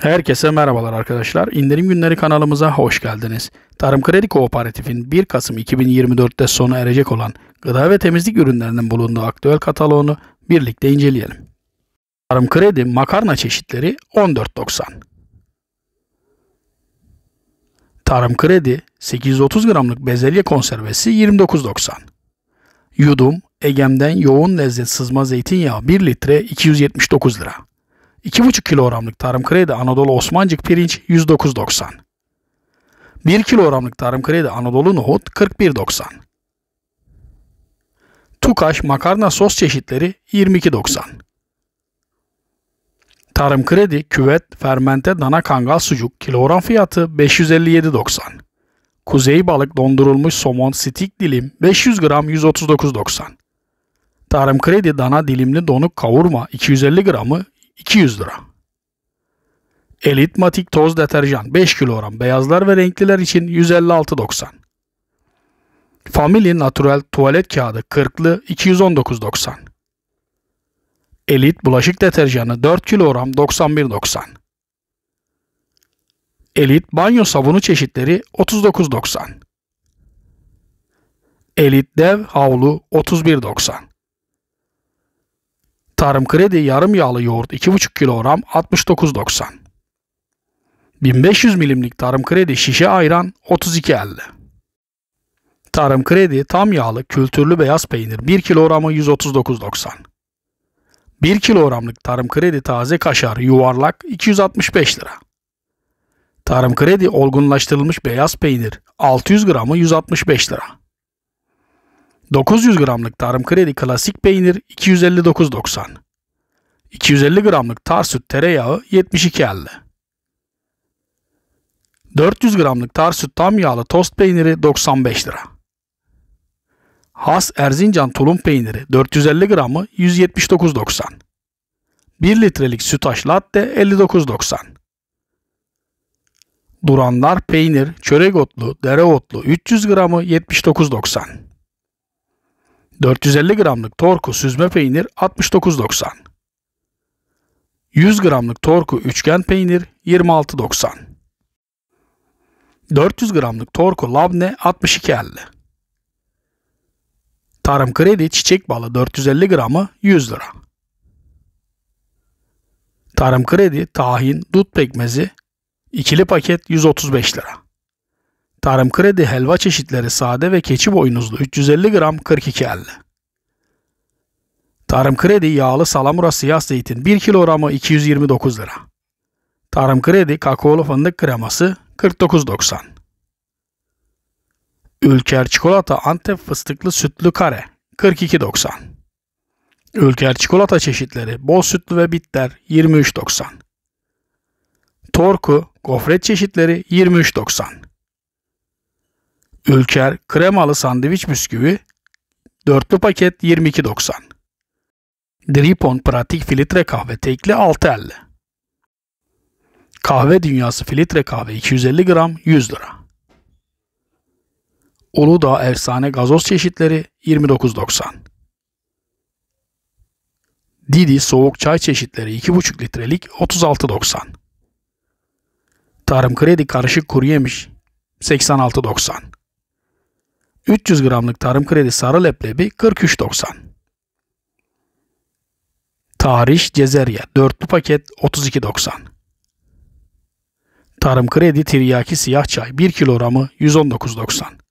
Herkese merhabalar arkadaşlar. İndirim günleri kanalımıza hoş geldiniz. Tarım Kredi Kooperatif'in 1 Kasım 2024'te sona erecek olan gıda ve temizlik ürünlerinin bulunduğu aktüel kataloğunu birlikte inceleyelim. Tarım Kredi makarna çeşitleri 14.90. Tarım Kredi 830 gramlık bezelye konservesi 29.90. Yudum Egem'den yoğun lezzet sızma zeytinyağı 1 litre 279 lira. 2,5 kilogramlık tarım kredi Anadolu Osmancık pirinç 109.90. 1 kilogramlık tarım kredi Anadolu nohut 41.90. Tukaş makarna sos çeşitleri 22.90. Tarım kredi küvet fermente dana kangal sucuk kilogram fiyatı 557.90. Kuzey balık dondurulmuş somon stik dilim 500 gram 139.90. Tarım kredi dana dilimli donuk kavurma 250 gramı 200 lira. Elit Matik toz deterjan 5 kilogram beyazlar ve renkliler için 156.90. Family Natural tuvalet kağıdı 40'lı 219.90. Elit bulaşık deterjanı 4 kilogram 91.90. Elit banyo sabunu çeşitleri 39.90. Elit dev havlu 31.90. Tarım Kredi yarım yağlı yoğurt 2,5 kilogram 69.90. 1500 milimlik Tarım Kredi şişe ayran 32.50. Tarım Kredi tam yağlı kültürlü beyaz peynir 1 kilogramı 139.90. 1 kilogramlık Tarım Kredi taze kaşar yuvarlak 265 lira. Tarım Kredi olgunlaştırılmış beyaz peynir 600 gramı 165 lira. 900 gramlık tarım kredi klasik peynir 259.90. 250 gramlık tar süt tereyağı 72.50. 400 gramlık tar süt tam yağlı tost peyniri 95 lira. Has Erzincan tulum peyniri 450 gramı 179.90. 1 litrelik sütaş latte 59.90. Duranlar peynir, çörek otlu, dereotlu 300 gramı 79.90. 450 gramlık torku süzme peynir 69.90. 100 gramlık torku üçgen peynir 26.90. 400 gramlık torku labne 62.50. Tarım kredi çiçek balı 450 gramı 100 lira. Tarım kredi tahin dut pekmezi ikili paket 135 lira. Tarım Kredi helva çeşitleri sade ve keçi boynuzlu 350 gram 42.50. Tarım Kredi yağlı salamura siyah zeytin 1 kilogramı 229 lira. Tarım Kredi kakaolu fındık kreması 49.90. Ülker çikolata Antep fıstıklı sütlü kare 42.90. Ülker çikolata çeşitleri bol sütlü ve bitter 23.90. Torku gofret çeşitleri 23.90. Ülker kremalı sandviç bisküvi dörtlü paket 22.90. Dripon pratik filtre kahve tekli 6.50. Kahve dünyası filtre kahve 250 gram 100 lira. Uludağ efsane gazoz çeşitleri 29.90. Didi soğuk çay çeşitleri 2,5 litrelik 36.90. Tarım kredi karışık kuru yemiş 86.90. 300 gramlık tarım kredisi sarı leblebi 43.90. Tarih Cezerya dörtlü paket 32.90. Tarım kredi tiryaki siyah çay 1 kilogramı 119.90.